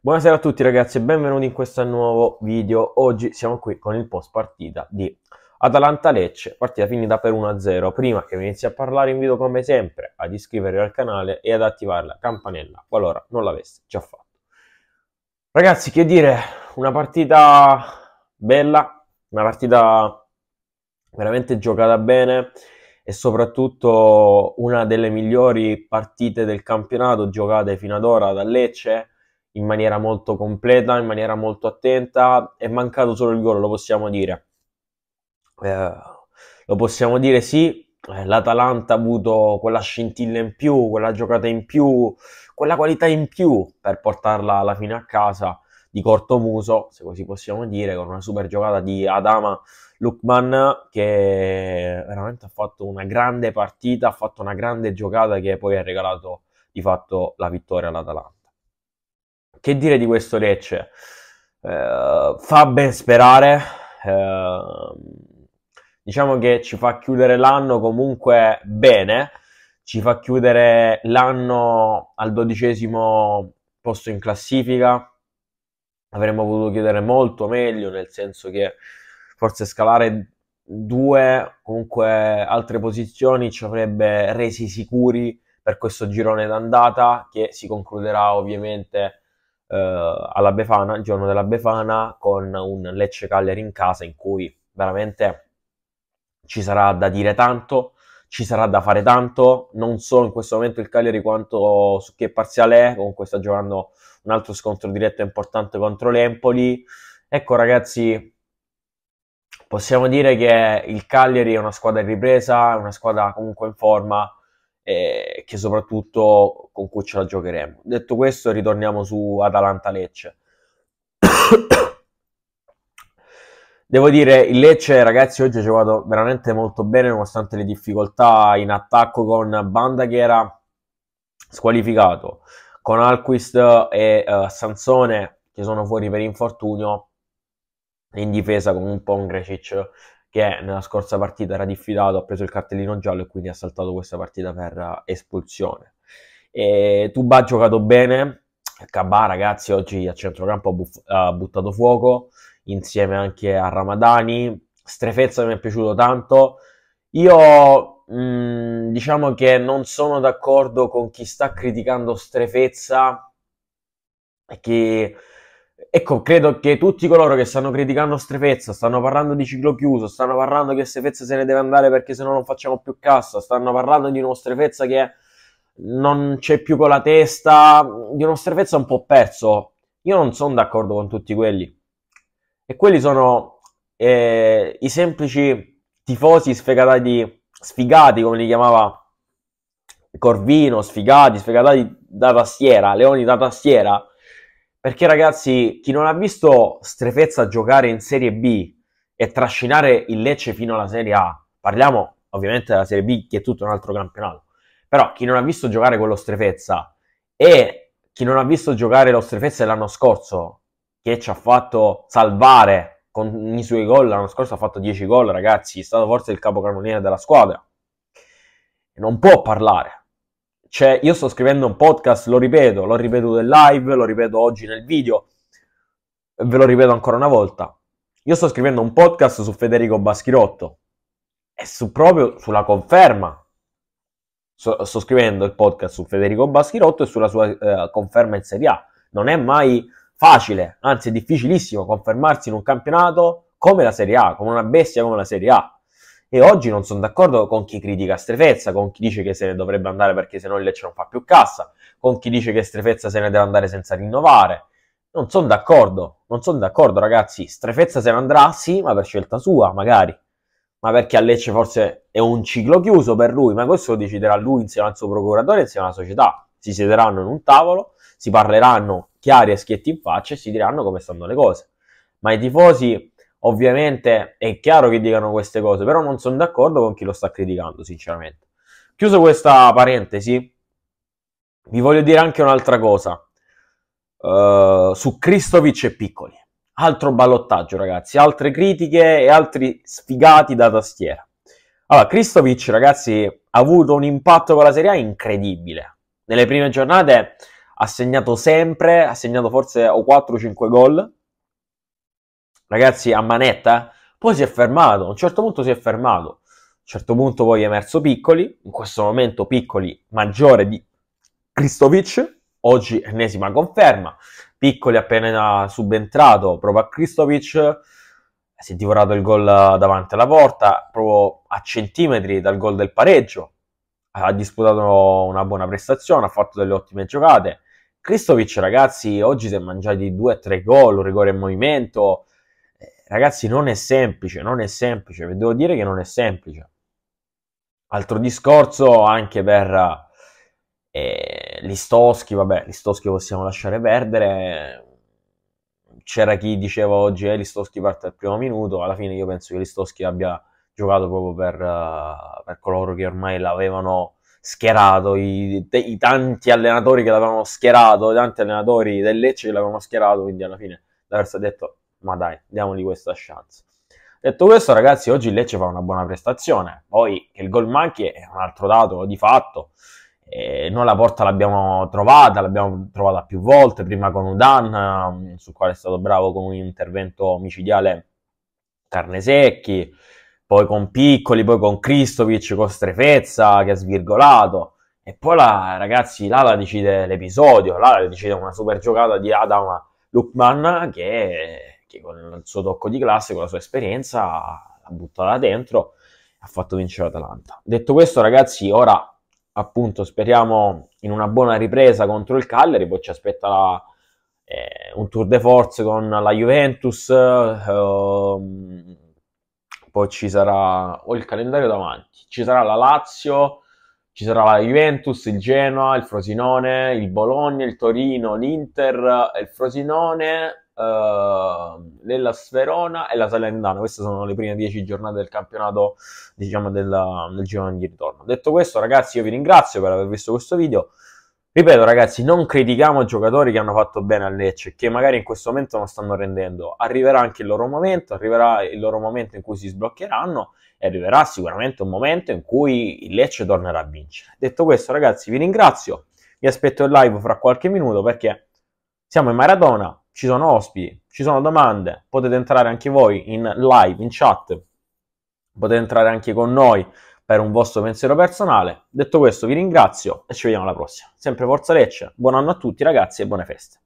Buonasera a tutti ragazzi e benvenuti in questo nuovo video. Oggi siamo qui con il post partita di Atalanta-Lecce, partita finita per 1-0. Prima che vi inizi a parlare invito come sempre ad iscrivervi al canale e ad attivare la campanella qualora non l'aveste già fatto. Ragazzi che dire, una partita bella, una partita veramente giocata bene e soprattutto una delle migliori partite del campionato giocate fino ad ora da Lecce in maniera molto completa, in maniera molto attenta. È mancato solo il gol, lo possiamo dire. Eh, lo possiamo dire sì, eh, l'Atalanta ha avuto quella scintilla in più, quella giocata in più, quella qualità in più per portarla alla fine a casa di corto muso, se così possiamo dire, con una super giocata di Adama Lukman che veramente ha fatto una grande partita, ha fatto una grande giocata che poi ha regalato di fatto la vittoria all'Atalanta che dire di questo Lecce? Eh, fa ben sperare, eh, diciamo che ci fa chiudere l'anno comunque bene, ci fa chiudere l'anno al dodicesimo posto in classifica, avremmo potuto chiudere molto meglio, nel senso che forse scalare due, comunque altre posizioni ci avrebbe resi sicuri per questo girone d'andata che si concluderà ovviamente eh, alla Befana, il giorno della Befana, con un Lecce Cagliari in casa in cui veramente ci sarà da dire tanto, ci sarà da fare tanto, non so in questo momento il Cagliari quanto su che parziale è, comunque sta giocando un altro scontro diretto importante contro l'Empoli. Ecco ragazzi, possiamo dire che il Cagliari è una squadra in ripresa, è una squadra comunque in forma, eh, che soprattutto con cui ce la giocheremo. Detto questo, ritorniamo su Atalanta-Lecce. Devo dire, il Lecce, ragazzi, oggi ha giocato veramente molto bene, nonostante le difficoltà in attacco con Banda che era squalificato, con Alquist e uh, Sansone che sono fuori per infortunio, in difesa con un Pongrecic che nella scorsa partita era diffidato, ha preso il cartellino giallo e quindi ha saltato questa partita per eh, espulsione. E Tuba ha giocato bene, Cabà ragazzi oggi a centrocampo ha, buff- ha buttato fuoco, insieme anche a Ramadani, Strefezza mi è piaciuto tanto. Io mh, mm, diciamo che non sono d'accordo con chi sta criticando Strefezza e chi Ecco, credo che tutti coloro che stanno criticando Strefezza, stanno parlando di ciclo chiuso, stanno parlando che Strefezza se ne deve andare perché sennò non facciamo più cassa, stanno parlando di uno Strefezza che non c'è più con la testa, di uno Strefezza un po' perso. Io non sono d'accordo con tutti quelli. E quelli sono eh, i semplici tifosi sfegatati, sfigati come li chiamava Corvino, sfigati, sfegatati da tastiera, leoni da tastiera perché ragazzi, chi non ha visto Strefezza giocare in Serie B e trascinare il Lecce fino alla Serie A, parliamo ovviamente della Serie B che è tutto un altro campionato, però chi non ha visto giocare quello Strefezza e chi non ha visto giocare lo Strefezza l'anno scorso, che ci ha fatto salvare con i suoi gol, l'anno scorso ha fatto 10 gol ragazzi, è stato forse il capocannoniere della squadra, non può parlare cioè, io sto scrivendo un podcast, lo ripeto, l'ho ripetuto in live, lo ripeto oggi nel video, ve lo ripeto ancora una volta. Io sto scrivendo un podcast su Federico Baschirotto e su, proprio sulla conferma. So, sto scrivendo il podcast su Federico Baschirotto e sulla sua eh, conferma in Serie A. Non è mai facile, anzi è difficilissimo confermarsi in un campionato come la Serie A, come una bestia come la Serie A. E oggi non sono d'accordo con chi critica Strefezza, con chi dice che se ne dovrebbe andare perché sennò il Lecce non fa più cassa, con chi dice che Strefezza se ne deve andare senza rinnovare. Non sono d'accordo, non sono d'accordo ragazzi. Strefezza se ne andrà, sì, ma per scelta sua, magari. Ma perché a Lecce forse è un ciclo chiuso per lui, ma questo lo deciderà lui insieme al suo procuratore, insieme alla società. Si siederanno in un tavolo, si parleranno chiari e schietti in faccia e si diranno come stanno le cose. Ma i tifosi Ovviamente è chiaro che dicano queste cose, però non sono d'accordo con chi lo sta criticando, sinceramente. Chiuso questa parentesi, vi voglio dire anche un'altra cosa uh, su Cristovic e Piccoli. Altro ballottaggio, ragazzi, altre critiche e altri sfigati da tastiera. Allora, Cristovic, ragazzi, ha avuto un impatto con la Serie A incredibile. Nelle prime giornate ha segnato sempre, ha segnato forse o 4 o 5 gol ragazzi, a manetta. Poi si è fermato, a un certo punto si è fermato. A un certo punto poi è emerso Piccoli, in questo momento Piccoli maggiore di Kristovic, oggi ennesima conferma. Piccoli appena subentrato, proprio a Kristovic, si è divorato il gol davanti alla porta, proprio a centimetri dal gol del pareggio. Ha disputato una buona prestazione, ha fatto delle ottime giocate. Kristovic, ragazzi, oggi si è mangiati 2-3 gol, un rigore in movimento, Ragazzi, non è semplice, non è semplice, vi devo dire che non è semplice. Altro discorso anche per eh, Listoschi, vabbè, Listoschi possiamo lasciare perdere. C'era chi diceva oggi eh, Listoschi parte al primo minuto, alla fine io penso che Listoschi abbia giocato proprio per, uh, per coloro che ormai l'avevano schierato, i, i, tanti allenatori che l'avevano schierato, i tanti allenatori del Lecce che l'avevano schierato, quindi alla fine l'avversario ha detto ma dai, diamogli questa chance. Detto questo, ragazzi, oggi Lecce fa una buona prestazione. Poi che il gol manchi è un altro dato di fatto. Eh, noi la porta l'abbiamo trovata, l'abbiamo trovata più volte, prima con Udan, um, sul quale è stato bravo con un intervento micidiale Carnesecchi, poi con Piccoli, poi con Cristovic, con Strefezza che ha svirgolato. E poi là, ragazzi, là la decide l'episodio, là la decide una super giocata di Adam Lukman che Spalletti con il suo tocco di classe, con la sua esperienza, l'ha buttata dentro e ha fatto vincere l'Atalanta. Detto questo, ragazzi, ora appunto speriamo in una buona ripresa contro il Cagliari, poi ci aspetta la, eh, un tour de force con la Juventus, ehm, poi ci sarà, ho il calendario davanti, ci sarà la Lazio, ci sarà la Juventus, il Genoa, il Frosinone, il Bologna, il Torino, l'Inter, eh, il Frosinone, uh, ehm, l'Ellas Verona e la Salernitana. Queste sono le prime 10 giornate del campionato, diciamo, della, del girone di ritorno. Detto questo, ragazzi, io vi ringrazio per aver visto questo video. Ripeto, ragazzi, non critichiamo giocatori che hanno fatto bene al Lecce, che magari in questo momento non stanno rendendo. Arriverà anche il loro momento, arriverà il loro momento in cui si sbloccheranno e arriverà sicuramente un momento in cui il Lecce tornerà a vincere. Detto questo, ragazzi, vi ringrazio. Vi aspetto in live fra qualche minuto perché siamo in maratona ci sono ospiti, ci sono domande, potete entrare anche voi in live, in chat, potete entrare anche con noi per un vostro pensiero personale. Detto questo vi ringrazio e ci vediamo alla prossima. Sempre Forza Lecce, buon anno a tutti ragazzi e buone feste.